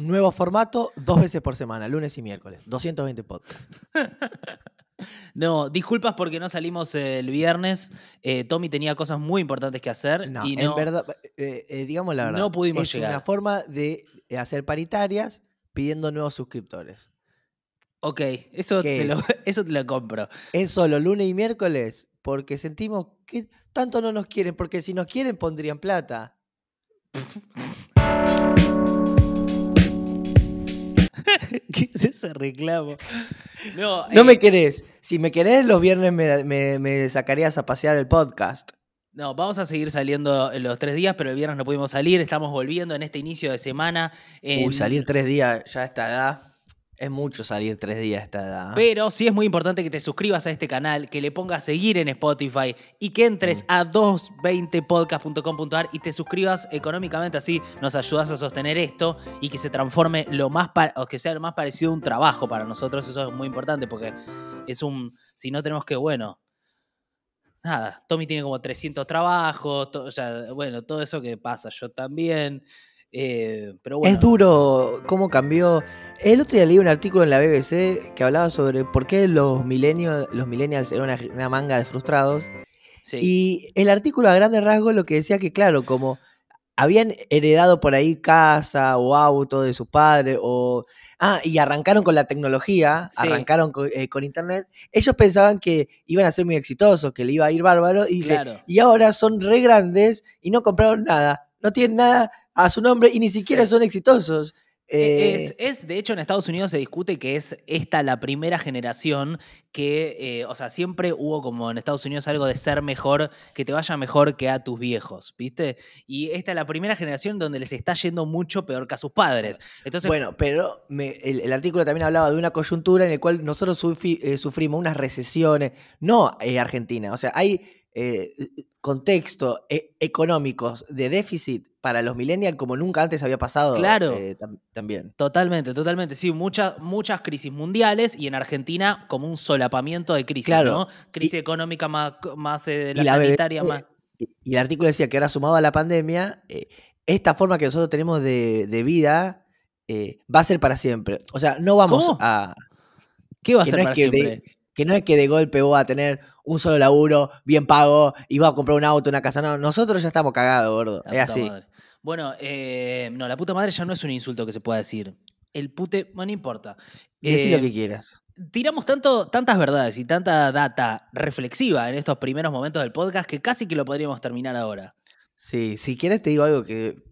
Nuevo formato, dos veces por semana, lunes y miércoles. 220 podcasts. No, disculpas porque no salimos el viernes. Eh, Tommy tenía cosas muy importantes que hacer. y en verdad, eh, eh, digamos la verdad. No pudimos llegar. Es una forma de hacer paritarias pidiendo nuevos suscriptores. Ok, eso te, lo, eso te lo compro. Es solo lunes y miércoles porque sentimos que tanto no nos quieren, porque si nos quieren pondrían plata. ¿Qué es ese reclamo? No, me eh, querés. Si me querés, los viernes me, sacarías a pasear el podcast. No, vamos a seguir saliendo los tres días, pero el viernes no pudimos salir. Estamos volviendo en este inicio de semana. Uy, salir tres días ya está edad. Es mucho salir tres días a esta edad. Pero sí es muy importante que te suscribas a este canal, que le pongas seguir en Spotify y que entres mm. a 220podcast.com.ar y te suscribas económicamente, así nos ayudas a sostener esto y que se transforme lo más o que sea lo más parecido a un trabajo para nosotros. Eso es muy importante porque es un. Si no tenemos que, bueno. Nada, Tommy tiene como 300 trabajos, bueno, todo eso que pasa, yo también. Eh, pero bueno. Es duro cómo cambió el otro día leí un artículo en la BBC que hablaba sobre por qué los, millennials, los millennials eran una, manga de frustrados. Y el artículo a grandes rasgos lo que decía que, claro, como habían heredado por ahí casa o auto de su padre o... Ah, y arrancaron con la tecnología, arrancaron eh, con, internet. Ellos pensaban que iban a ser muy exitosos, que le iba a ir bárbaro. Y, y ahora son re grandes y no compraron nada. No tienen nada a su nombre y ni siquiera son exitosos. Eh, es, de hecho, en Estados Unidos se discute que es esta la primera generación que, eh, o sea, siempre hubo como en Estados Unidos algo de ser mejor, que te vaya mejor que a tus viejos, ¿viste? Y esta es la primera generación donde les está yendo mucho peor que a sus padres. Entonces, bueno, pero el, artículo también hablaba de una coyuntura en la cual nosotros eh, sufrimos unas recesiones, no en Argentina, o sea, hay eh, contexto e, económicos de déficit para los millennials como nunca antes había pasado. Claro. Eh, también. Totalmente, totalmente. Sí, muchas, muchas crisis mundiales y en Argentina como un solapamiento de crisis, ¿no? Crisis económica más, más eh, sanitaria más. Y, el artículo decía que ahora sumado a la pandemia, eh, esta forma que nosotros tenemos de, de vida va a ser para siempre. O sea, no vamos a... ¿Qué va a ser para siempre? que no es que de golpe va a tener un solo laburo, bien pago, y iba a comprar un auto, una casa. No, nosotros ya estamos cagados, gordo. es así. Bueno, eh, no, la puta madre ya no es un insulto que se pueda decir. El pute, no, importa. Decí eh, lo que quieras. Tiramos tanto, tantas verdades y tanta data reflexiva en estos primeros momentos del podcast que casi que lo podríamos terminar ahora. Sí, si quieres te digo algo que,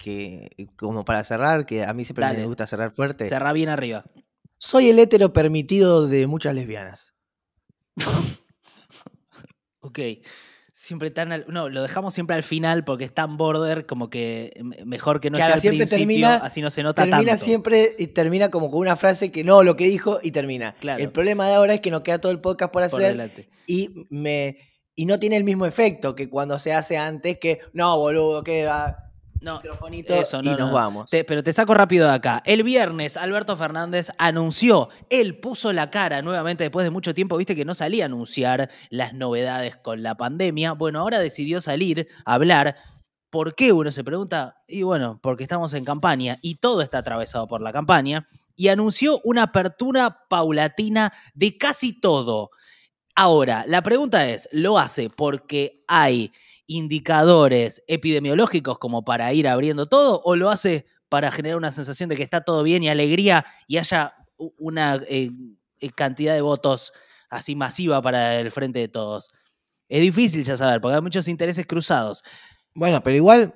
como para cerrar, que a mí siempre me gusta cerrar fuerte. Cerrar bien arriba. Soy el hétero permitido de muchas lesbianas. Ok. Siempre tan no, lo dejamos siempre al final porque es tan border como que mejor que no sea al principio, termina, así no se nota tanto. Termina siempre y termina como con una frase que no, lo que dijo y termina. Claro. El problema de ahora es que no queda todo el podcast por hacer y me y no tiene el mismo efecto que cuando se hace antes que no, boludo, queda no, microfonito eso, y nos vamos. pero te saco rápido de acá. El viernes Alberto Fernández anunció, él puso la cara nuevamente después de mucho tiempo, viste que no salía a anunciar las novedades con la pandemia. Bueno, ahora decidió salir a hablar. ¿Por qué uno se pregunta? Y bueno, porque estamos en campaña y todo está atravesado por la campaña. Y anunció una apertura paulatina de casi todo. Ahora, la pregunta es, ¿lo hace porque hay indicadores epidemiológicos como para ir abriendo todo o lo hace para generar una sensación de que está todo bien y alegría y haya una eh, eh, cantidad de votos así masiva para el frente de todos? Es difícil ya saber, porque hay muchos intereses cruzados. Bueno, pero igual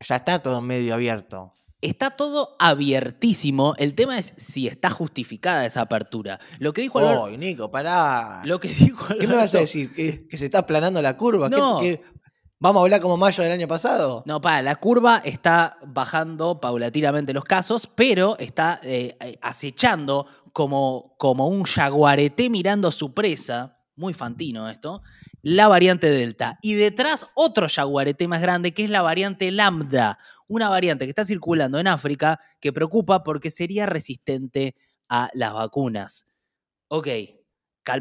ya está todo medio abierto. Está todo abiertísimo. El tema es si está justificada esa apertura. Lo que dijo Alberto. Nico, pará. Lo que dijo ¿Qué me vas a decir? ¿Que, se está aplanando la curva? No. ¿Qué, Vamos a hablar como mayo del año pasado. No, para, la curva está bajando paulatinamente los casos, pero está eh, acechando como, como un jaguarete mirando a su presa, muy fantino esto, la variante Delta. Y detrás otro jaguarete más grande que es la variante Lambda, una variante que está circulando en África que preocupa porque sería resistente a las vacunas. Ok,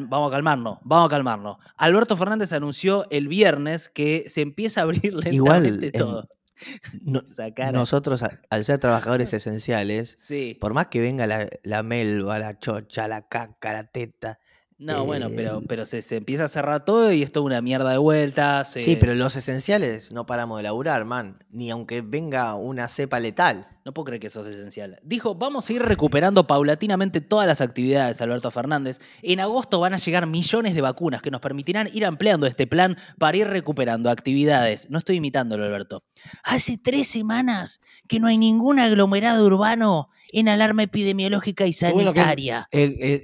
vamos a calmarnos, vamos a calmarnos. Alberto Fernández anunció el viernes que se empieza a abrir lentamente de eh, todo. nosotros, al ser trabajadores esenciales, por más que venga la, la, melva, la chocha, la caca, la teta. No, bueno, eh, pero, pero se, empieza a cerrar todo y es toda una mierda de vuelta. Sí, pero los esenciales no paramos de laburar, man. Ni aunque venga una cepa letal. No puedo creer que eso es esencial. Dijo, vamos a ir recuperando paulatinamente todas las actividades, Alberto Fernández. En agosto van a llegar millones de vacunas que nos permitirán ir ampliando este plan para ir recuperando actividades. No estoy imitándolo, Alberto. Hace tres semanas que no hay ningún aglomerado urbano en alarma epidemiológica y sanitaria. el, el,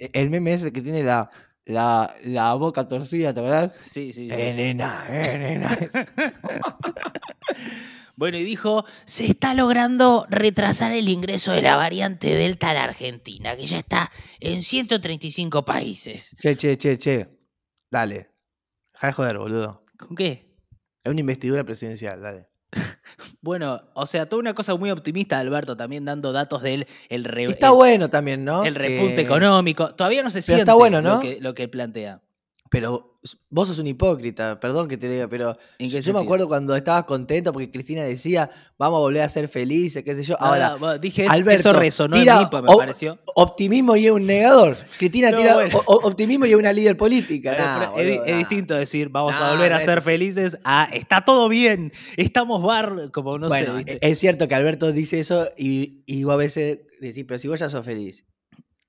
el, que tiene la, la, boca torcida, ¿te verdad? Sí, sí. Elena, Elena. ¡Ja, Bueno, y dijo, se está logrando retrasar el ingreso de la variante Delta a la Argentina, que ya está en 135 países. Che, che, che, che. Dale. Deja de joder, boludo. ¿Con qué? Es una investidura presidencial, dale. Bueno, o sea, toda una cosa muy optimista, Alberto, también dando datos del el Está bueno también, ¿no? El repunte económico. Todavía no se siente está bueno, que, lo que plantea. Pero vos sos un hipócrita, perdón que te diga, pero yo me acuerdo cuando estabas contento porque Cristina decía, vamos a volver a ser felices, qué sé yo. Ah, ahora, dije Alberto, eso resonó tira, me pareció. Optimismo y es un negador. Cristina tira optimismo y es una líder política. es, distinto decir, vamos a volver a ser felices, a ah, está todo bien, estamos bar, como no Es cierto que Alberto dice eso y, y vos a veces decís, pero si vos ya sos feliz.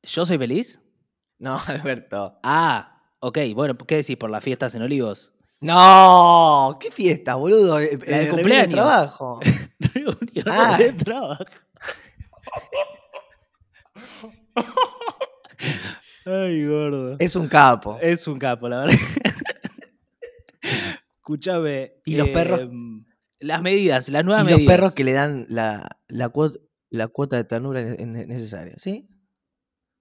¿Yo soy feliz? No, Alberto. Ah. Ok, bueno, ¿qué decís por las fiestas en Olivos? No, ¿qué fiestas, boludo? El eh, eh, cumpleaños. De trabajo. reunión cumpleaños ah. de trabajo. Ay, gordo. Es un capo. Es un capo, la verdad. Escúchame. ¿Y los perros? Em, las medidas, las nuevas ¿Y medidas. los perros que le dan la, la, cuota, de ternura necesaria, ¿sí?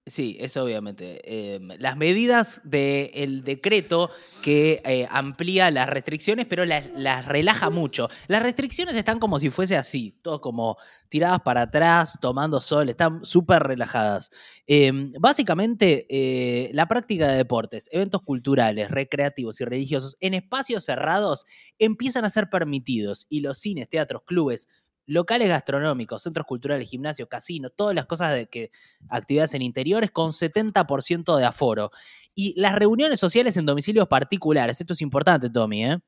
Sí, eso obviamente. Em, las medidas del decreto que eh, amplía las restricciones, pero las, relaja mucho. Las restricciones están como si fuese así, todos como tiradas para atrás, tomando sol, están súper relajadas. Em, básicamente, eh, la práctica de deportes, eventos culturales, recreativos y religiosos en espacios cerrados empiezan a ser permitidos y los cines, teatros, clubes, locales gastronómicos, centros culturales, gimnasios, casinos, todas las cosas de que actividades en interiores con 70% de aforo. Y las reuniones sociales en domicilios particulares, esto es importante, Tommy, ¿eh?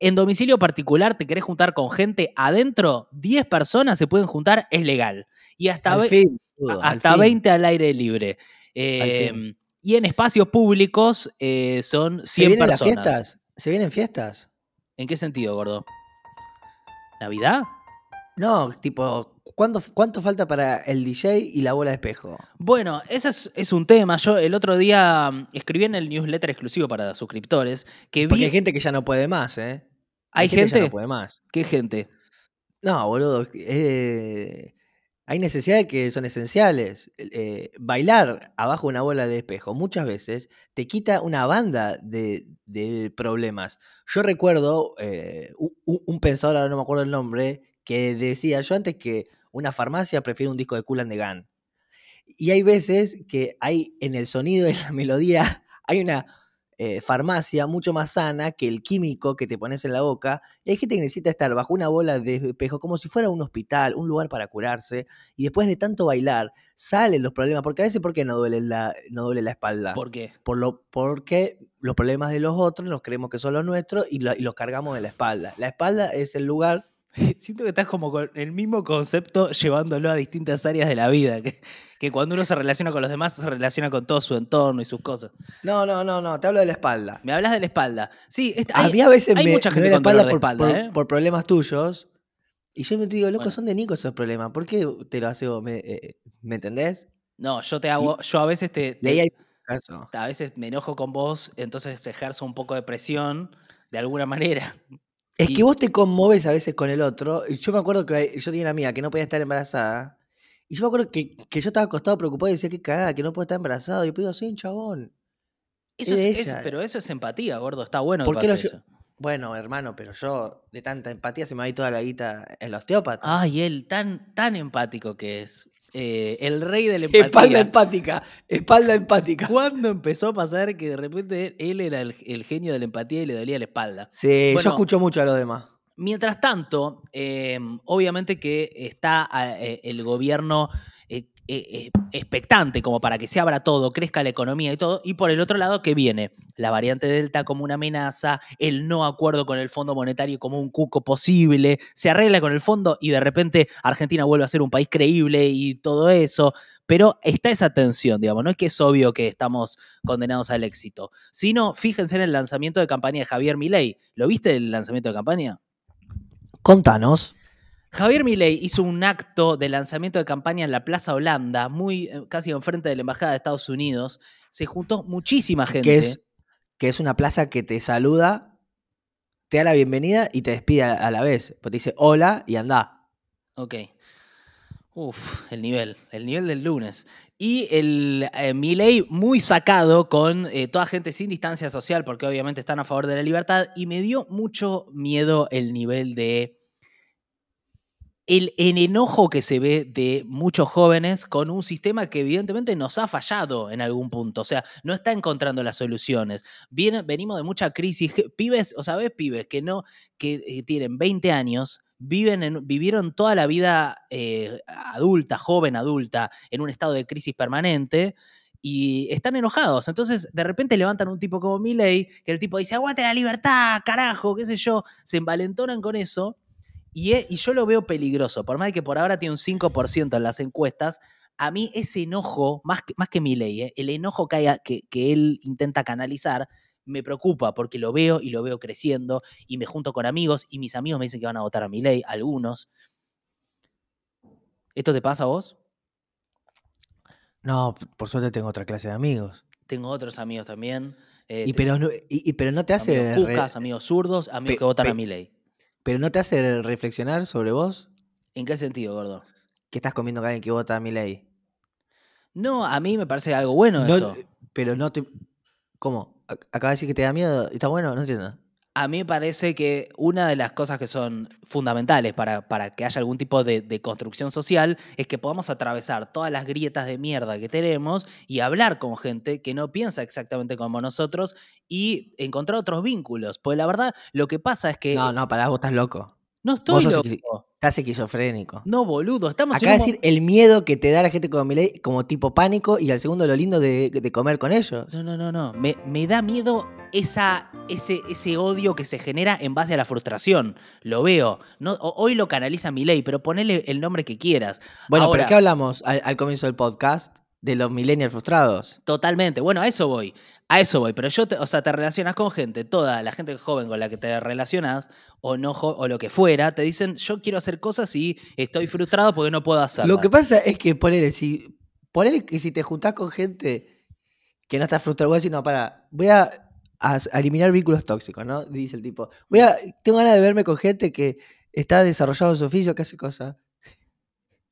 En domicilio particular te querés juntar con gente adentro, 10 personas se pueden juntar, es legal. Y hasta, hasta 20 al aire libre. Em, y en espacios públicos eh, son 100 ¿Se vienen personas. Las fiestas? ¿Se vienen fiestas? ¿En qué sentido, gordo? ¿Navidad? No, tipo, ¿cuánto, falta para el DJ y la bola de espejo? Bueno, ese es, un tema. Yo el otro día mm, escribí en el newsletter exclusivo para suscriptores que Porque hay gente que ya no puede más, ¿eh? Hay, gente, que no puede más. ¿Qué gente? No, boludo. Eh, hay necesidades que son esenciales. Eh, bailar abajo una bola de espejo muchas veces te quita una banda de, problemas. Yo recuerdo eh, un, pensador, ahora no me acuerdo el nombre, que decía yo antes que una farmacia prefiere un disco de Kool de gan Y hay veces que hay en el sonido, en la melodía, hay una eh, farmacia mucho más sana que el químico que te pones en la boca. Y hay gente que necesita estar bajo una bola de espejo, como si fuera un hospital, un lugar para curarse. Y después de tanto bailar, salen los problemas. Porque a veces, ¿por qué no duele la, no duele la espalda? ¿Por qué? Por lo, porque los problemas de los otros los creemos que son los nuestros y, y los cargamos de la espalda. La espalda es el lugar Siento que estás como con el mismo concepto llevándolo a distintas áreas de la vida, que, que, cuando uno se relaciona con los demás se relaciona con todo su entorno y sus cosas. No, no, no, no, te hablo de la espalda. Me hablas de la espalda. Sí, hay, veces mucha gente me espalda, ¿eh? por, problemas tuyos. Y yo me digo, loco, son de Nico esos problemas. ¿Por qué te lo haces ¿Me, eh, ¿me entendés? No, yo te hago, yo a veces te, de ahí hay... a veces me enojo con vos, entonces ejerzo un poco de presión de alguna manera. Es que vos te conmoves a veces con el otro. Yo me acuerdo que yo tenía una amiga que no podía estar embarazada. Y yo me acuerdo que, yo estaba acostado preocupado y decía que cagada, que no puede estar embarazado. Y yo sin soy un chabón. Eso es, pero eso es empatía, gordo. Está bueno. que pase eso? Bueno, hermano, pero yo de tanta empatía se me va a ir toda la guita en los teópatas. Ay, él tan, tan empático que es. Eh, el rey de la empatía. Espalda empática, espalda empática. ¿Cuándo empezó a pasar que de repente él era el, genio de la empatía y le dolía la espalda? Sí, yo escucho mucho a los demás. Mientras tanto, eh, obviamente que está eh, el gobierno eh, eh, expectante como para que se abra todo, crezca la economía y todo, y por el otro lado ¿qué viene la variante Delta como una amenaza, el no acuerdo con el Fondo Monetario como un cuco posible, se arregla con el fondo y de repente Argentina vuelve a ser un país creíble y todo eso, pero está esa tensión, digamos, no es que es obvio que estamos condenados al éxito, sino fíjense en el lanzamiento de campaña de Javier Milei, ¿lo viste el lanzamiento de campaña? Contanos. Javier Milei hizo un acto de lanzamiento de campaña en la Plaza Holanda, muy eh, casi enfrente de la Embajada de Estados Unidos. Se juntó muchísima gente. Que es, una plaza que te saluda, te da la bienvenida y te despide a, la vez. Porque te dice hola y anda. Ok. Uf, el nivel, el nivel del lunes. Y el eh, Milei muy sacado con eh, toda gente sin distancia social, porque obviamente están a favor de la libertad, y me dio mucho miedo el nivel de el, enojo que se ve de muchos jóvenes con un sistema que evidentemente nos ha fallado en algún punto, o sea, no está encontrando las soluciones. venimos de mucha crisis, pibes, o sabes, pibes que no, que eh, tienen 20 años, viven vivieron toda la vida eh, adulta, joven adulta, en un estado de crisis permanente y están enojados. Entonces, de repente levantan un tipo como Milley, que el tipo dice, aguante la libertad, carajo, qué sé yo, se envalentonan con eso y, yo lo veo peligroso, por más que por ahora tiene un 5% en las encuestas, a mí ese enojo, más que, más que mi ley, ¿eh? el enojo que, él intenta canalizar, me preocupa porque lo veo y lo veo creciendo y me junto con amigos y mis amigos me dicen que van a votar a mi ley, algunos. ¿Esto te pasa a vos? No, por suerte tengo otra clase de amigos. Tengo otros amigos también. Eh, y, pero no, te hace... Amigos amigos zurdos, amigos que votan a mi ley. ¿Pero no te hace reflexionar sobre vos? ¿En qué sentido, gordo? Que estás comiendo cada alguien que vota mi ley. No, a mí me parece algo bueno eso. Pero no te. ¿Cómo? Acaba de decir que te da miedo. ¿Está bueno? No entiendo a mí me parece que una de las cosas que son fundamentales para, para que haya algún tipo de, construcción social es que podamos atravesar todas las grietas de mierda que tenemos y hablar con gente que no piensa exactamente como nosotros y encontrar otros vínculos. Pues la verdad, lo que pasa es que. No, no, para vos estás loco. No estoy loco esquizofrénico. No, boludo, estamos Acá decir el miedo que te da la gente con Miley como tipo pánico y al segundo lo lindo de, comer con ellos. No, no, no, no. Me, da miedo esa, ese, ese odio que se genera en base a la frustración. Lo veo. hoy lo canaliza Milei, pero ponele el nombre que quieras. Bueno, Ahora, ¿pero qué hablamos al, al comienzo del podcast? de los millennials frustrados. Totalmente. Bueno, a eso voy. A eso voy, pero yo, o sea, te relacionas con gente, toda la gente joven con la que te relacionas, o no o lo que fuera, te dicen, yo quiero hacer cosas y estoy frustrado porque no puedo hacerlo. Lo que pasa es que ponele, si, ponele que si te juntás con gente que no está frustrado, vos decís, no, para, voy a, eliminar vínculos tóxicos, ¿no? Dice el tipo, voy a, tengo ganas de verme con gente que está desarrollando en su oficio, que hace cosas.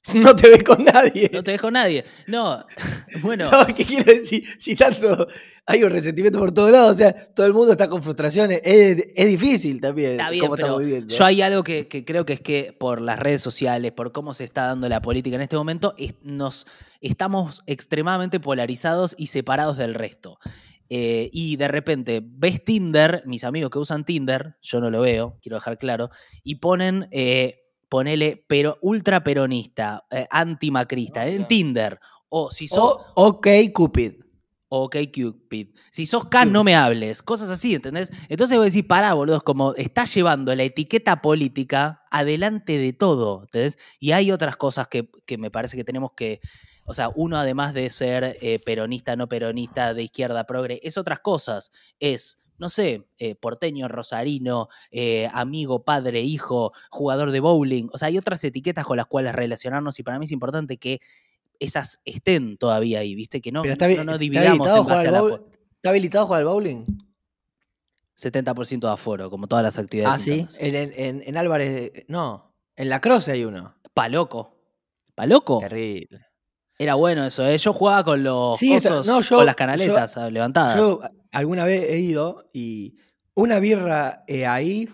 No te ves con nadie. No te ves con nadie. No, bueno. ¿qué quiero decir? Si tanto hay un resentimiento por todos lados, o sea, todo el mundo está con frustraciones. Es, difícil también. Está cómo pero viviendo. yo hay algo que, creo que es que por las redes sociales, por cómo se está dando la política en este momento, nos estamos extremadamente polarizados y separados del resto. Eh, y de repente ves Tinder, mis amigos que usan Tinder, yo no lo veo, quiero dejar claro, y ponen eh, ponele pero, ultra peronista, eh, antimacrista, ah, en Tinder. O si sos. ok, Cupid. Ok, Cupid. Si sos K, no me hables. Cosas así, ¿entendés? Entonces a decir, pará, boludos, como estás llevando la etiqueta política adelante de todo, ¿entendés? Y hay otras cosas que, me parece que tenemos que. O sea, uno además de ser eh, peronista, no peronista, de izquierda, progre, es otras cosas. Es no sé, eh, porteño, rosarino, eh, amigo, padre, hijo, jugador de bowling. O sea, hay otras etiquetas con las cuales relacionarnos y para mí es importante que esas estén todavía ahí, ¿viste? Que no, está, no, dividamos en base a la... ¿Está habilitado jugar al bowling? 70% de aforo, como todas las actividades. Ah, sí. En, Álvarez. No, en la Croce hay uno. Paloco. ¿Paloco? Terrible. Era bueno eso, ¿eh? Yo jugaba con los osos, con las canaletas levantadas. Yo alguna vez he ido y una birra eh, ahí.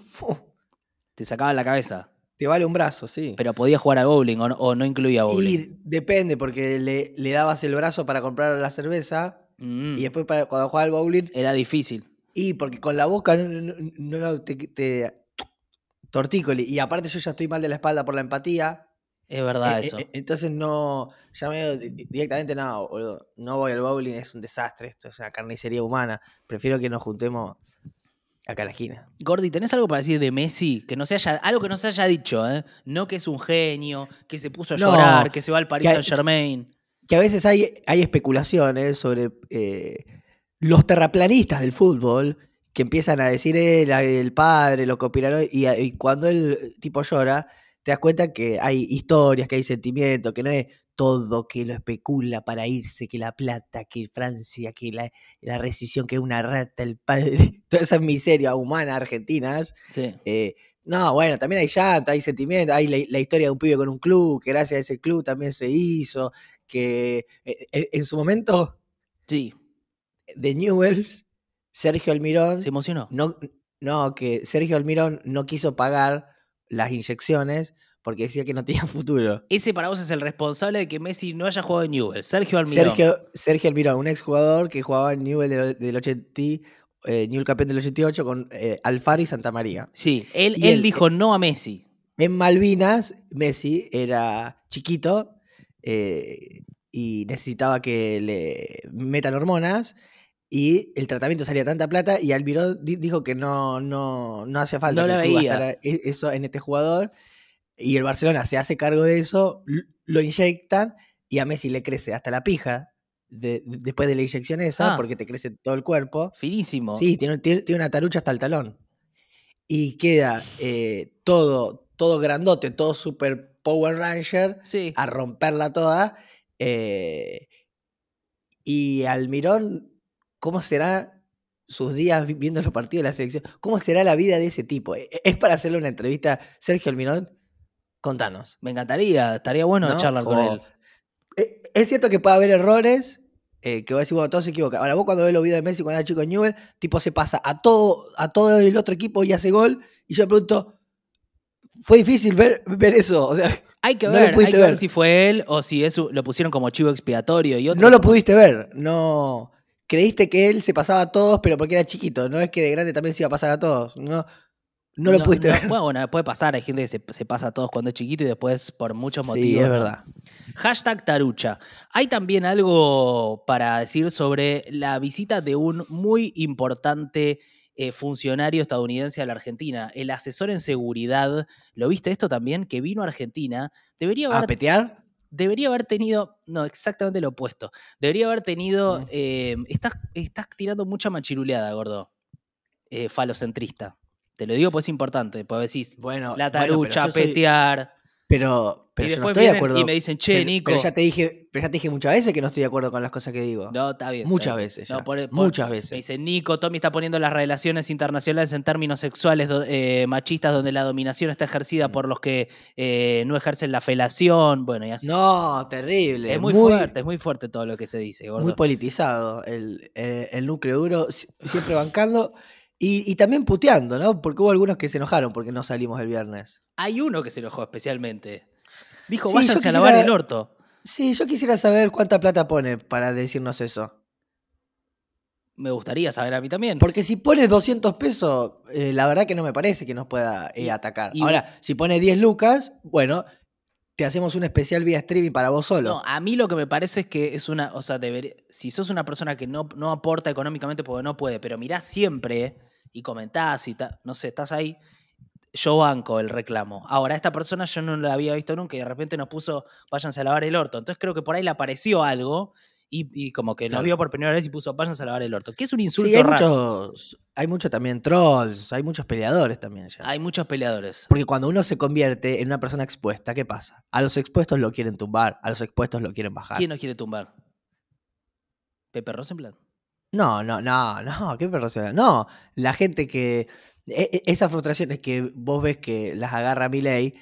te sacaba la cabeza. Te vale un brazo, sí. Pero podías jugar a bowling o no, incluía bowling. Y depende, porque le, dabas el brazo para comprar la cerveza mm. y después cuando jugaba al bowling. Era difícil. Y porque con la boca no, te, Tortícoli. Y aparte, yo ya estoy mal de la espalda por la empatía. Es verdad e, e, eso. entonces no, ya me directamente nada, no, voy al bowling, es un desastre, esto es una carnicería humana, prefiero que nos juntemos acá en la esquina. Gordy, ¿tenés algo para decir de Messi? Que no algo que no se haya dicho, ¿eh? No que es un genio, que se puso a llorar, que se va al Paris Saint Germain. Que a veces hay, hay especulaciones sobre eh, los terraplanistas del fútbol que empiezan a decir eh, el, padre, lo que y, y cuando el tipo llora te das cuenta que hay historias, que hay sentimientos, que no es todo que lo especula para irse, que la plata, que Francia, que la, rescisión, que una rata, el padre, toda esa miseria humana argentinas. Eh, no, bueno, también hay llanto, hay sentimiento, hay la, historia de un pibe con un club, que gracias a ese club también se hizo, que eh, eh, en, su momento, sí, de Newells, Sergio Almirón... Se emocionó. No, no, que Sergio Almirón no quiso pagar las inyecciones porque decía que no tenía futuro. Ese para vos es el responsable de que Messi no haya jugado en Newell, Sergio Almirón. Sergio, Almirón, un exjugador que jugaba en Newell del, 80, del 88 eh, con eh, Alfari y Santa María. Sí, él, él, dijo no a Messi. En Malvinas, Messi era chiquito eh, y necesitaba que le metan hormonas y el tratamiento salía tanta plata y Almirón dijo que no, no, no hacía falta e, eso en este jugador. Y el Barcelona se hace cargo de eso, lo inyectan y a Messi le crece hasta la pija después de la inyección esa, ah. porque te crece todo el cuerpo. Finísimo. Sí, tiene, tiene, una tarucha hasta el talón. Y queda eh, todo, todo grandote, todo super Power Ranger, sí. a romperla toda. Eh, y Almirón ¿Cómo será sus días viendo los partidos de la selección? ¿Cómo será la vida de ese tipo? ¿E-, e-, ¿Es para hacerle una entrevista Sergio Almirón? Contanos. Me encantaría, estaría bueno charlar con él. E-, es cierto que puede haber errores, eh, que vos decís, bueno, todos se equivoca. Ahora vos cuando ves los videos de Messi cuando era chico Newell, tipo se pasa a todo, a todo el otro equipo y hace gol, y yo le pregunto, fue difícil ver, ver eso. O sea, hay que ver, ver si fue él o si eso lo pusieron como chivo expiatorio y otro. No lo pudiste ver, no creíste que él se pasaba a todos, pero porque era chiquito, no es que de grande también se iba a pasar a todos, ¿no? No lo pudiste ver. Bueno, puede pasar. Hay gente que se, pasa a todos cuando es chiquito y después por muchos motivos. Sí, es verdad. Hashtag tarucha. Hay también algo para decir sobre la visita de un muy importante eh, funcionario estadounidense a la Argentina, el asesor en seguridad. ¿Lo viste esto también? Que vino a Argentina. Debería haber... ¿A petear? debería haber tenido, no, exactamente lo opuesto. Debería haber tenido, mm. eh, estás, estás, tirando mucha machiruleada, gordo, eh, falocentrista. Te lo digo pues es importante, pues decís, bueno, la tarucha, petear. Pero, yo no estoy de acuerdo. Y me dicen, che, Nico. Pero ya, te dije, dije muchas veces que no estoy de acuerdo con las cosas que digo. No, está bien. Muchas veces. muchas veces. Me dicen, Nico, Tommy está poniendo las relaciones internacionales en términos sexuales eh, machistas, donde la dominación está ejercida mm. por los que eh, no ejercen la felación. Bueno, y así. No, terrible. Es muy, fuerte, es muy fuerte todo lo que se dice, Muy politizado. El, eh, el núcleo duro siempre bancando. Y, también puteando, ¿no? Porque hubo algunos que se enojaron porque no salimos el viernes. Hay uno que se enojó especialmente. Dijo, vayan a lavar el orto. Sí, yo quisiera saber cuánta plata pone para decirnos eso. Me gustaría saber a mí también. Porque si pones 200 pesos, eh, la verdad que no me parece que nos pueda eh, atacar. Ahora, si pones 10 lucas, bueno, te hacemos un especial vía streaming para vos solo. No, a mí lo que me parece es que es una, o sea, si sos una persona que no, no aporta económicamente porque no puede, pero mirá siempre y comentás y no sé, estás ahí, yo banco el reclamo. Ahora, esta persona yo no la había visto nunca y de repente nos puso, váyanse a lavar el orto. Entonces creo que por ahí le apareció algo y, como que lo vio por primera vez y puso, váyanse a lavar el orto, que es un insulto. hay muchos, hay muchos también trolls, hay muchos peleadores también. Hay muchos peleadores. Porque cuando uno se convierte en una persona expuesta, ¿qué pasa? A los expuestos lo quieren tumbar, a los expuestos lo quieren bajar. ¿Quién nos quiere tumbar? Pepe Rosenblatt. No, no, no, no, qué persona No, la gente que. E, e, esas frustraciones que vos ves que las agarra Milei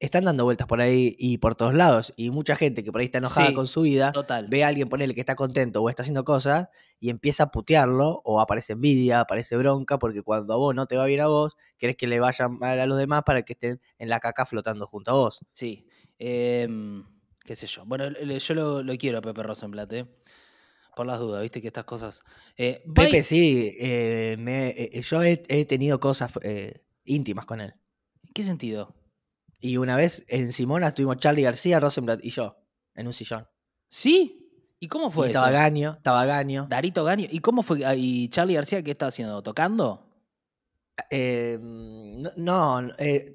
están dando vueltas por ahí y por todos lados. Y mucha gente que por ahí está enojada con su vida ve a alguien ponerle que está contento o está haciendo cosas y empieza a putearlo o aparece envidia, aparece bronca, porque cuando a vos no te va bien a vos, querés que le vayan mal a los demás para que estén en la caca flotando junto a vos. Sí. Em, qué sé yo. Bueno, yo lo, quiero a Pepe Rosenblatt, ¿eh? Por las dudas, viste que estas cosas. Eh, Pepe, sí, eh, eh, yo he, tenido cosas íntimas con él. ¿En qué sentido? Y una vez en Simona estuvimos Charlie García, Rosenblatt y yo, en un sillón. ¿Sí? ¿Y cómo fue Estaba Gaño, estaba Gaño. Darito Gaño. ¿Y cómo fue? Ah, ¿Y Charlie García qué estaba haciendo? ¿Tocando? no,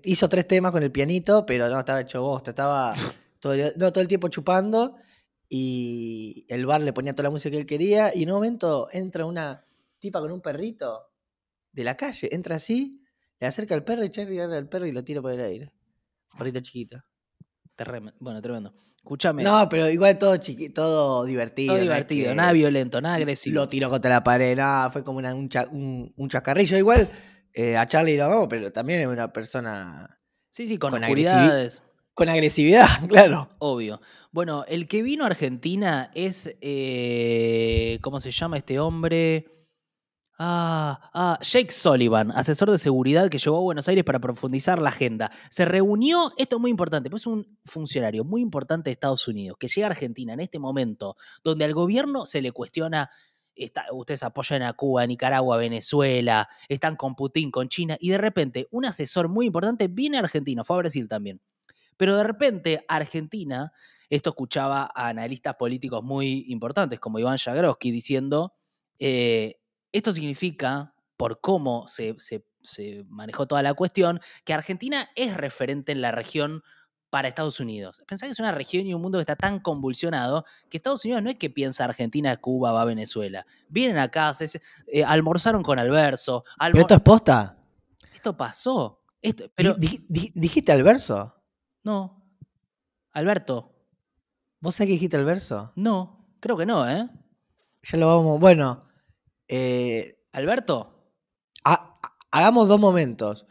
hizo tres temas con el pianito, pero no, estaba hecho bosta, estaba todo el tiempo chupando y el bar le ponía toda la música que él quería y en un momento entra una tipa con un perrito de la calle, entra así, le acerca al perro y Charlie abre al perro y lo tira por el aire. Ah. perrito chiquito. bueno, tremendo. Escúchame. No, pero igual todo chiquito todo divertido. divertido, nada, violento, nada agresivo. Lo tiró contra la pared, nada, fue como un, chascarrillo. Igual eh, a Charlie lo amamos, pero también es una persona... Sí, sí, con, con con agresividad, claro. Obvio. Bueno, el que vino a Argentina es. Eh, ¿Cómo se llama este hombre? Ah, ah, Jake Sullivan, asesor de seguridad que llevó a Buenos Aires para profundizar la agenda. Se reunió, esto es muy importante, pues es un funcionario muy importante de Estados Unidos que llega a Argentina en este momento, donde al gobierno se le cuestiona ustedes apoyan a Cuba, Nicaragua, Venezuela, están con Putin, con China, y de repente un asesor muy importante viene a Argentina, fue a Brasil también, pero de repente, Argentina, esto escuchaba a analistas políticos muy importantes como Iván Jagroski diciendo, eh, esto significa, por cómo se, se, manejó toda la cuestión, que Argentina es referente en la región para Estados Unidos. Pensá que es una región y un mundo que está tan convulsionado que Estados Unidos no es que piensa Argentina, Cuba, va a Venezuela. Vienen acá, se, eh, almorzaron con Alverso. ¿Pero esto es posta? Esto pasó. Esto, pero... ¿Di, dijiste Alverso? No. Alberto. ¿Vos sabés que dijiste el verso? No, creo que no, ¿eh? Ya lo vamos. Bueno. Eh, ¿Alberto? hagamos dos momentos.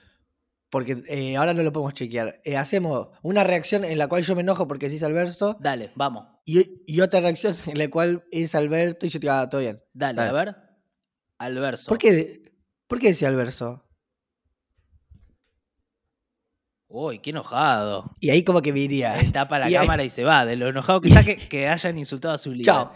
Porque eh, ahora no lo podemos chequear. Eh, hacemos una reacción en la cual yo me enojo porque decís Alberto. Dale, vamos. Y, otra reacción en la cual es Alberto y yo te digo, ah, todo bien. Dale, a ver. verso. ¿Por qué, ¿Por qué verso. Alberto? Uy, qué enojado. Y ahí como que miría está tapa la cámara y se va, de lo enojado que está que, hayan insultado a su líder. Chao.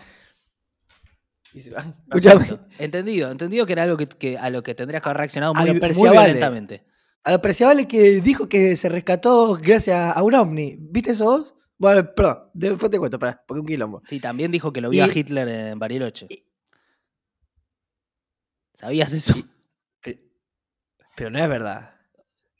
Y se va. Entendido, entendido que era algo que, a lo que tendrías que haber reaccionado muy, muy violentamente. A lo preciable que dijo que se rescató gracias a un ovni. ¿Viste eso vos? Bueno, perdón, después te cuento, pará, porque un quilombo. Sí, también dijo que lo vio a Hitler en Bariloche. ¿Sabías eso? Eh, pero no es verdad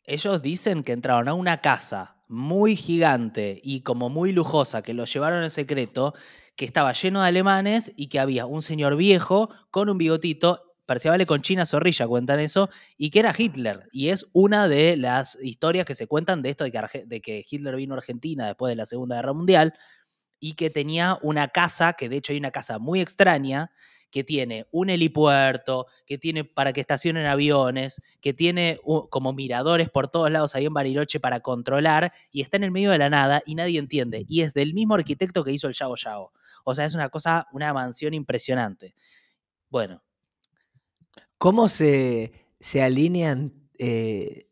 ellos dicen que entraron a una casa muy gigante y como muy lujosa, que lo llevaron en secreto, que estaba lleno de alemanes y que había un señor viejo con un bigotito vale con China Zorrilla cuentan eso, y que era Hitler. Y es una de las historias que se cuentan de esto, de que Hitler vino a Argentina después de la Segunda Guerra Mundial, y que tenía una casa, que de hecho hay una casa muy extraña, que tiene un helipuerto, que tiene para que estacionen aviones, que tiene como miradores por todos lados ahí en Bariloche para controlar y está en el medio de la nada y nadie entiende. Y es del mismo arquitecto que hizo el Yao Yao. O sea, es una cosa, una mansión impresionante. Bueno. ¿Cómo se, se alinean eh,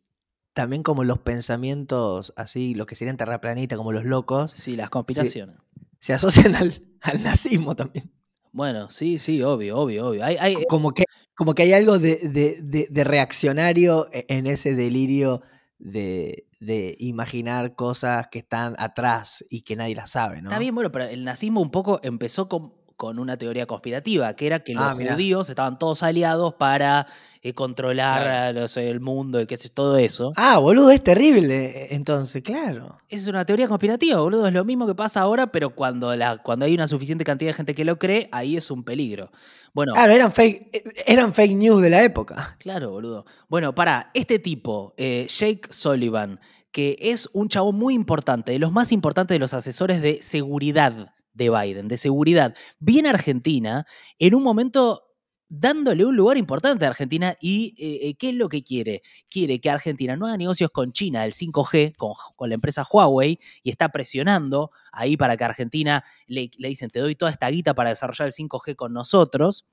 también como los pensamientos así, los que serían terraplanita, como los locos? Sí, las conspiraciones. Se, asocian al, al nazismo también. Bueno, sí, sí, obvio, obvio, obvio. Hay, Como, que, como que hay algo de, reaccionario e, en ese delirio de, de imaginar cosas que están atrás y que nadie las sabe, ¿no? Está bien, bueno, pero el nazismo un poco empezó con con una teoría conspirativa, que era que los ah, judíos estaban todos aliados para eh, controlar el mundo y qué sé, todo eso. Ah, boludo, es terrible, eh, entonces, claro. Es una teoría conspirativa, boludo, es lo mismo que pasa ahora, pero cuando, cuando hay una suficiente cantidad de gente que lo cree, ahí es un peligro. Bueno, claro, eran fake, eh, eran fake news de la época. Claro, boludo. Bueno, para, este tipo, Jake Sullivan, que es un chavo muy importante, de los más importantes de los asesores de seguridad de Biden, de seguridad, viene Argentina en un momento dándole un lugar importante a Argentina y eh, eh, qué es lo que quiere. Quiere que Argentina no haga negocios con China el 5G, con, la empresa Huawei, y está presionando ahí para que Argentina le, le dicen, te doy toda esta guita para desarrollar el 5G con nosotros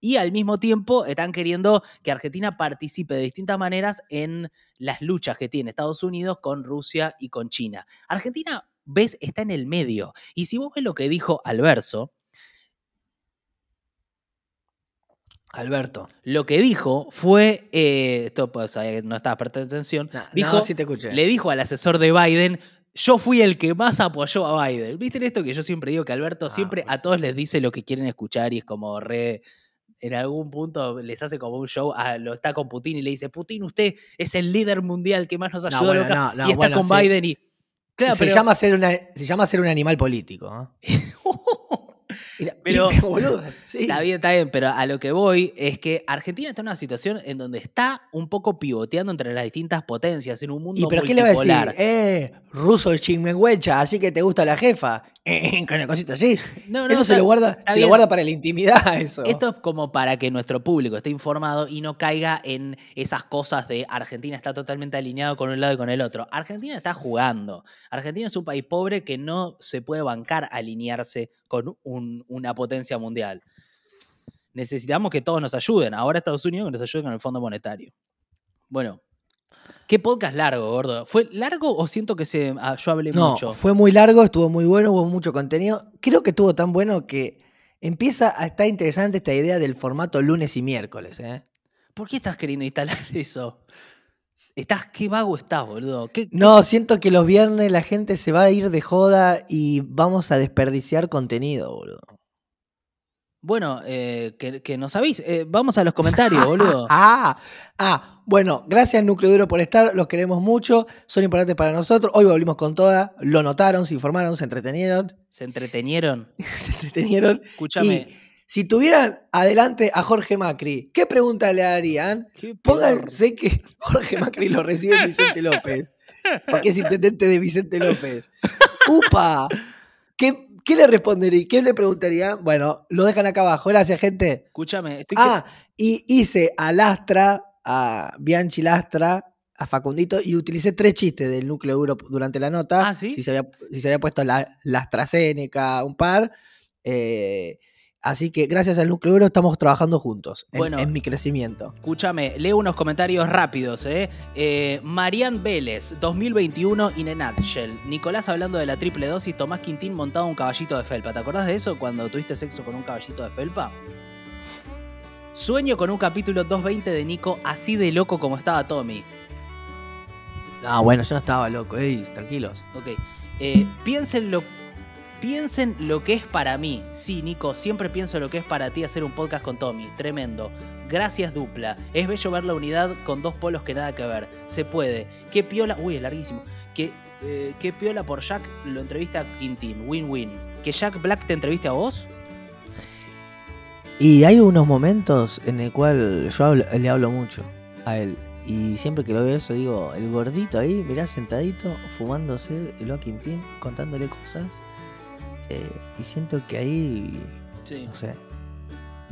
y al mismo tiempo están queriendo que Argentina participe de distintas maneras en las luchas que tiene Estados Unidos con Rusia y con China. Argentina ves, está en el medio. Y si vos ves lo que dijo Alberto, Alberto, lo que dijo fue, eh, esto, pues no estaba prestando atención, dijo, le dijo al asesor de Biden, yo fui el que más apoyó a Biden. ¿Viste esto que yo siempre digo que Alberto ah, siempre a todos les dice lo que quieren escuchar y es como re en algún punto les hace como un show, a, lo está con Putin y le dice, Putin, usted es el líder mundial que más nos ayuda y está con Biden y... Claro, se, llama ser se llama ser un animal político. pero, Está bien, está bien, pero a lo que voy es que Argentina está en una situación en donde está un poco pivoteando entre las distintas potencias en un mundo ¿Y pero qué le va a decir? Eh, ruso Chingüengüecha, así que te gusta la jefa con el cosito así. eso se, lo guarda, para la intimidad, eso. Esto es como para que nuestro público esté informado y no caiga en esas cosas de Argentina está totalmente alineado con un lado y con el otro. Argentina está jugando. Argentina es un país pobre que no se puede bancar alinearse con una potencia mundial. Necesitamos que todos nos ayuden. Ahora Estados Unidos que nos ayude con el Fondo Monetario. Bueno, Qué podcast largo, gordo. ¿Fue largo o siento que se, ah, yo hablé no, mucho? Fue muy largo, estuvo muy bueno, hubo mucho contenido. Creo que estuvo tan bueno que empieza a estar interesante esta idea del formato lunes y miércoles. ¿eh? ¿Por qué estás queriendo instalar eso? Estás, qué vago estás, boludo. no, siento que los viernes la gente se va a ir de joda y vamos a desperdiciar contenido, boludo. Bueno, eh, que, no sabéis. Eh, vamos a los comentarios, boludo. ah, ah, bueno, gracias Núcleo Duro por estar. Los queremos mucho. Son importantes para nosotros. Hoy volvimos con toda. Lo notaron, se informaron, se entretenieron. Se entretenieron. se entretenieron. Escúchame. si tuvieran adelante a Jorge Macri, ¿qué pregunta le harían? Pónganse que Jorge Macri lo recibe Vicente López. Porque es intendente de Vicente López. ¡Upa! ¿Qué ¿Qué le respondería? ¿Qué le preguntaría? Bueno, lo dejan acá abajo. Gracias, gente. Escúchame. Estoy ah, y hice a Lastra, a Bianchi Lastra, a Facundito y utilicé tres chistes del núcleo duro durante la nota. Ah, sí. Si se había, puesto la, la un par. Eh, Así que gracias al Núcleo estamos trabajando juntos en, bueno, en mi crecimiento. Escúchame, leo unos comentarios rápidos. ¿eh? eh Marian Vélez, 2021 in a Nicolás hablando de la triple dosis, Tomás Quintín montado un caballito de felpa. ¿Te acordás de eso cuando tuviste sexo con un caballito de felpa? Sueño con un capítulo 220 de Nico, así de loco como estaba Tommy. Ah, bueno, yo no estaba loco, ey, tranquilos. Ok. Eh, lo. Piensen lo que es para mí. Sí, Nico, siempre pienso lo que es para ti hacer un podcast con Tommy. Tremendo. Gracias, dupla. Es bello ver la unidad con dos polos que nada que ver. Se puede. Qué piola. Uy, es larguísimo. Eh, qué, piola por Jack lo entrevista a Quintín. Win-win. Que Jack Black te entreviste a vos. Y hay unos momentos en el cual yo le hablo mucho a él. Y siempre que lo veo eso digo, el gordito ahí, mirá sentadito, fumándose el Quintín, contándole cosas. Eh, y siento que ahí. Sí. No sé.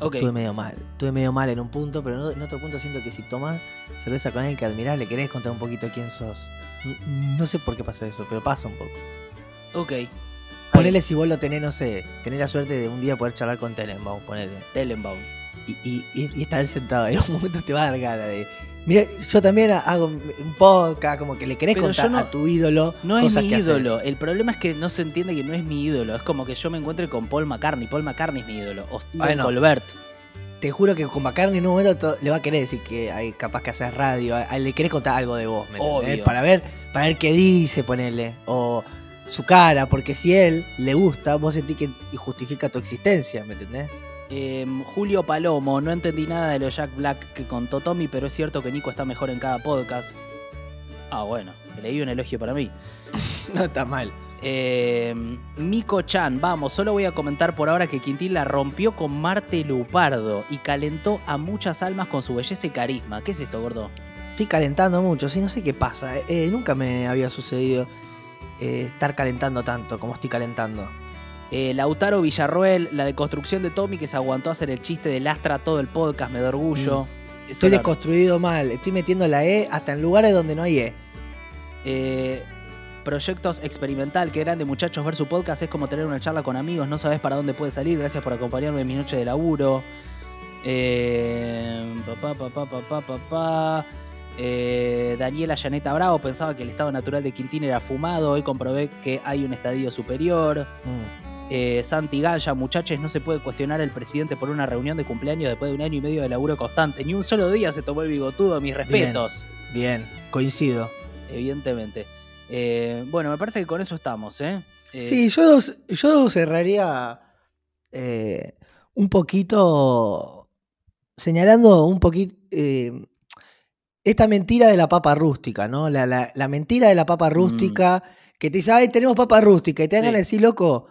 Okay. Estuve medio mal. Estuve medio mal en un punto, pero en otro punto siento que si tomas cerveza con alguien que admirás, le querés contar un poquito quién sos. No, sé por qué pasa eso, pero pasa un poco. Ok. Ponele si vos lo tenés, no sé, tenés la suerte de un día poder charlar con Telenbaum, ponele. Telenbaum. Y, y, y, estar sentado, en un momento te va a dar gana de Mira, yo también hago un podcast, como que le querés contar a tu ídolo. No es mi ídolo. El problema es que no se entiende que no es mi ídolo. Es como que yo me encuentre con Paul McCartney. Paul McCartney es mi ídolo. O Steve. Te juro que con McCartney en un momento le va a querer decir que hay capaz que haces radio. le querés contar algo de vos, Para ver, para ver qué dice, ponele. O su cara, porque si él le gusta, vos sentís que justifica tu existencia, ¿me entendés? Em, Julio Palomo, no entendí nada de lo Jack Black que contó Tommy, pero es cierto que Nico está mejor en cada podcast. Ah, bueno, leí un elogio para mí. no está mal. Nico em, Chan, vamos, solo voy a comentar por ahora que Quintín la rompió con Marte Lupardo y calentó a muchas almas con su belleza y carisma. ¿Qué es esto, gordo? Estoy calentando mucho, sí, no sé qué pasa. Eh, eh, nunca me había sucedido eh, estar calentando tanto como estoy calentando. Eh, Lautaro Villarroel, la deconstrucción de Tommy que se aguantó a hacer el chiste de lastra todo el podcast, me da orgullo. Mm. Estoy deconstruido desconstruido mal, estoy metiendo la E hasta en lugares donde no hay E. Eh, proyectos experimental, qué grande muchachos, ver su podcast es como tener una charla con amigos, no sabes para dónde puede salir, gracias por acompañarme en mi noche de laburo. Eh, papá, papá, papá, papá. Eh, Daniela Yaneta Bravo pensaba que el estado natural de Quintín era fumado, hoy comprobé que hay un estadio superior. Mm. Eh, Santi Gaya, muchachos, no se puede cuestionar al presidente por una reunión de cumpleaños después de un año y medio de laburo constante. Ni un solo día se tomó el bigotudo, mis respetos. Bien, coincido. Evidentemente. Eh, bueno, me parece que con eso estamos, ¿eh? eh sí, yo, yo cerraría un poquito señalando un poquito esta mentira de la papa rústica, ¿no? La, mentira de la papa rústica mm. que te dice, ay, tenemos papa rústica y te hagan decir, loco,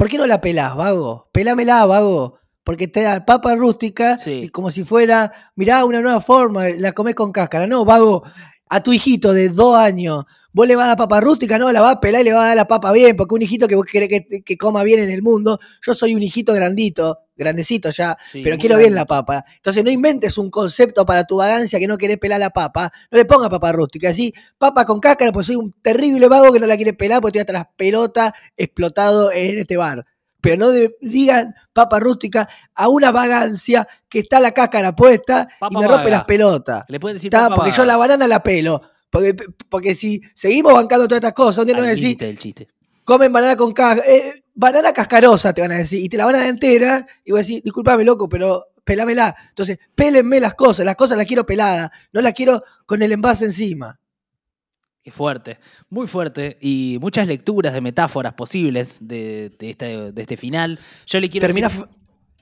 ¿Por qué no la pelás, vago? Pelámela, vago. Porque te da papa rústica y como si fuera, mirá, una nueva forma, la comés con cáscara. No, vago, a tu hijito de dos años Vos le vas a dar papa rústica, no, la vas a pelar y le va a dar la papa bien, porque un hijito que vos que, coma bien en el mundo, yo soy un hijito grandito, grandecito ya, pero quiero bien la papa. Entonces no inventes un concepto para tu vagancia que no querés pelar la papa, no le pongas papa rústica, así, papa con cáscara pues soy un terrible vago que no la quiere pelar porque estoy hasta las pelotas explotado en este bar. Pero no digan papa rústica a una vagancia que está la cáscara puesta y me rompe las pelotas. Le pueden decir Porque yo la banana la pelo. Porque, si seguimos bancando todas estas cosas, un no nos van a decir. El chiste. Comen banana con eh, banana cascarosa, te van a decir. Y te la van a dar entera. Y voy a decir, disculpame, loco, pero pelámela. Entonces, pélenme las cosas. Las cosas las quiero peladas. No las quiero con el envase encima. Qué fuerte, muy fuerte. Y muchas lecturas de metáforas posibles de, este, final. Yo le quiero. Termina,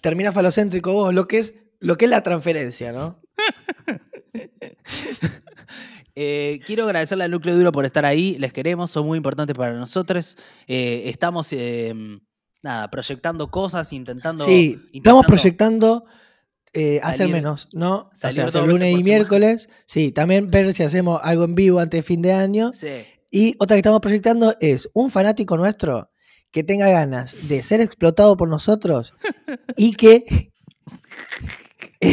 termina falocéntrico vos, lo que es, lo que es la transferencia, ¿no? Eh, quiero agradecerle al Núcleo Duro por estar ahí. Les queremos, son muy importantes para nosotros. Eh, estamos, eh, nada, proyectando cosas, intentando. Sí, estamos proyectando. hacer menos, ¿no? O sea, lunes y miércoles. Sí, también ver si hacemos algo en vivo antes de fin de año. Sí. Y otra que estamos proyectando es un fanático nuestro que tenga ganas de ser explotado por nosotros y que.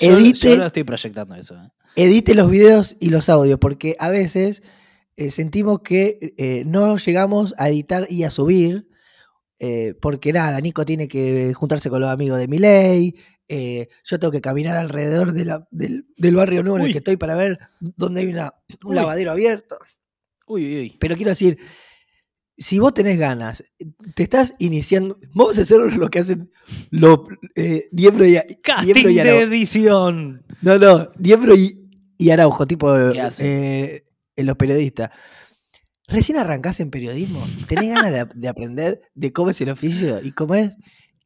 edite, estoy proyectando eso. ¿eh? Edite los videos y los audios, porque a veces eh, sentimos que eh, no llegamos a editar y a subir, porque nada, Nico tiene que juntarse con los amigos de Miley, yo tengo que caminar alrededor del, barrio nuevo en el que estoy para ver dónde hay un lavadero abierto. Uy, uy, uy. Pero quiero decir, si vos tenés ganas, te estás iniciando. Vamos a hacer lo que hacen los eh, y, De edición. No, no, Diembro y, Araujo, tipo eh, en eh, los periodistas. Recién arrancás en periodismo, tenés ganas de, de, aprender de cómo es el oficio y cómo es.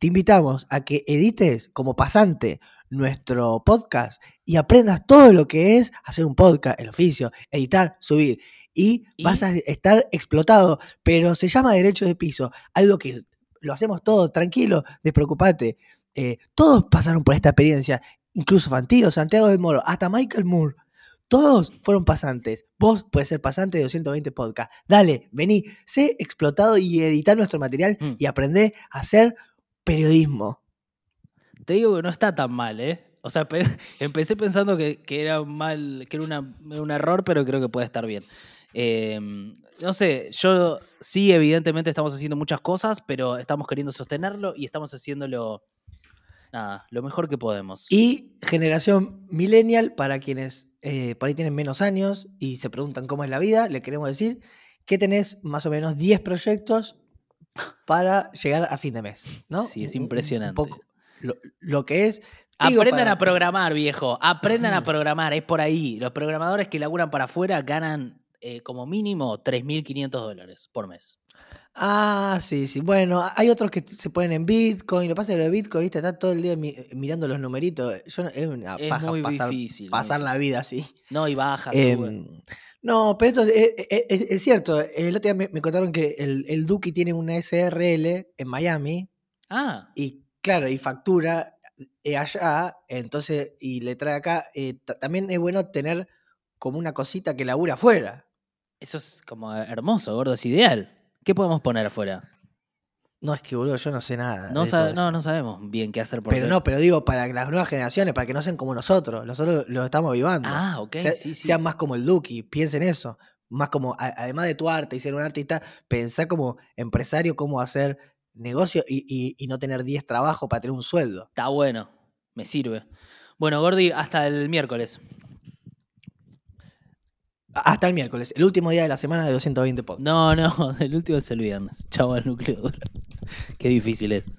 Te invitamos a que edites como pasante nuestro podcast y aprendas todo lo que es hacer un podcast, el oficio, editar, subir y, vas a estar explotado. Pero se llama derecho de piso, algo que lo hacemos todos, tranquilo, despreocupate. Eh, todos pasaron por esta experiencia, incluso Fantino, Santiago del Moro, hasta Michael Moore. Todos fueron pasantes. Vos puedes ser pasante de 220 podcast. Dale, vení, sé explotado y editar nuestro material mm. y aprende a hacer periodismo. Te digo que no está tan mal, ¿eh? O sea, empecé pensando que, que era mal, que era un error, pero creo que puede estar bien. Em, no sé, yo sí, evidentemente estamos haciendo muchas cosas, pero estamos queriendo sostenerlo y estamos haciéndolo lo mejor que podemos. Y generación millennial, para quienes eh, por ahí tienen menos años y se preguntan cómo es la vida, le queremos decir que tenés más o menos 10 proyectos para llegar a fin de mes, ¿no? Sí, es impresionante. poco lo, que es... Aprendan a programar, viejo. Aprendan a programar. Es por ahí. Los programadores que laburan para afuera ganan eh, como mínimo 3.500 dólares por mes. Ah, sí, sí. Bueno, hay otros que se ponen en Bitcoin. Lo que pasa es que lo de Bitcoin, ¿viste? está todo el día mirando los numeritos. es muy pasar, difícil, pasar la vida así. No, y baja, em, No, pero esto es, cierto. El otro día me, contaron que el, el, Duki tiene una SRL en Miami. Ah. Y claro, y factura eh, allá, entonces, y le trae acá. Eh, también es bueno tener como una cosita que labura afuera. Eso es como hermoso, gordo, es ideal. ¿Qué podemos poner afuera? No, es que, boludo, yo no sé nada. No, no, sabemos bien qué hacer. Por Pero no, pero digo, para las nuevas generaciones, para que no sean como nosotros. Nosotros los estamos vivando. Ah, ok. Sean más como el Duki, piensen eso. Más como, además de tu arte y ser un artista, pensá como empresario cómo hacer negocio y, y no tener 10 trabajos para tener un sueldo. Está bueno, me sirve. Bueno, Gordi, hasta el miércoles. Hasta el miércoles, el último día de la semana de 220 podcasts. No, no, el último es el viernes. Chau al núcleo duro. Qué difícil es.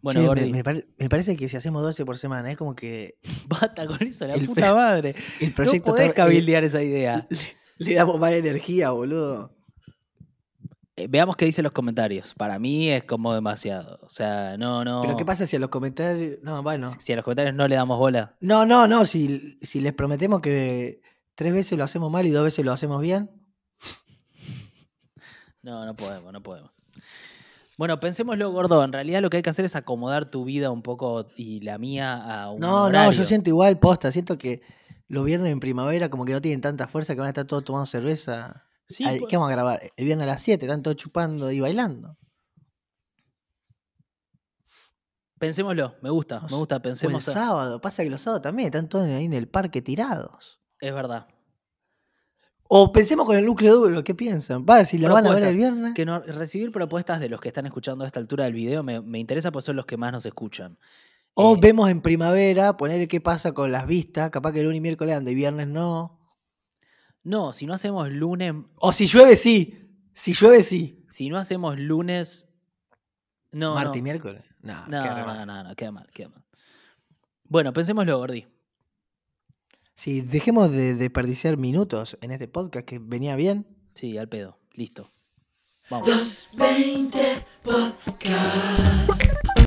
Bueno, Me, parece que si hacemos 12 por semana es como que. Basta con eso, la puta madre. El proyecto no podés esa idea. le damos más energía, boludo. Eh, veamos qué dicen los comentarios. Para mí es como demasiado. O sea, no, no. Pero ¿qué pasa si a los comentarios. No, bueno. Si, a los comentarios no le damos bola. No, no, no. Si, les prometemos que tres veces lo hacemos mal y dos veces lo hacemos bien. No, no podemos, no podemos. Bueno, pensémoslo, gordo. En realidad lo que hay que hacer es acomodar tu vida un poco y la mía a un. No, no, yo siento igual, posta. Siento que los viernes en primavera, como que no tienen tanta fuerza que van a estar todos tomando cerveza. Pues. ¿Qué vamos a grabar? El eh, viernes a las 7, están todos chupando y bailando. Pensémoslo, me gusta, me gusta, pensemos. el sábado, pasa que los sábados también están todos ahí en el parque tirados. Es verdad. O pensemos con el núcleo duro, ¿qué piensan? Va, si la van a ver el viernes. Que recibir propuestas de los que están escuchando a esta altura del video me, interesa porque son los que más nos escuchan. O eh, vemos en primavera, poner qué pasa con las vistas, capaz que el lunes y miércoles andan y viernes no. No, si no hacemos lunes. O si llueve, sí. Si llueve, sí. Si no hacemos lunes. No. Martes y miércoles. No, no, queda no, no, queda mal, queda mal. Bueno, pensémoslo, Gordi. Sí, dejemos de desperdiciar minutos en este podcast que venía bien. Sí, al pedo. Listo. Vamos. 20 podcast.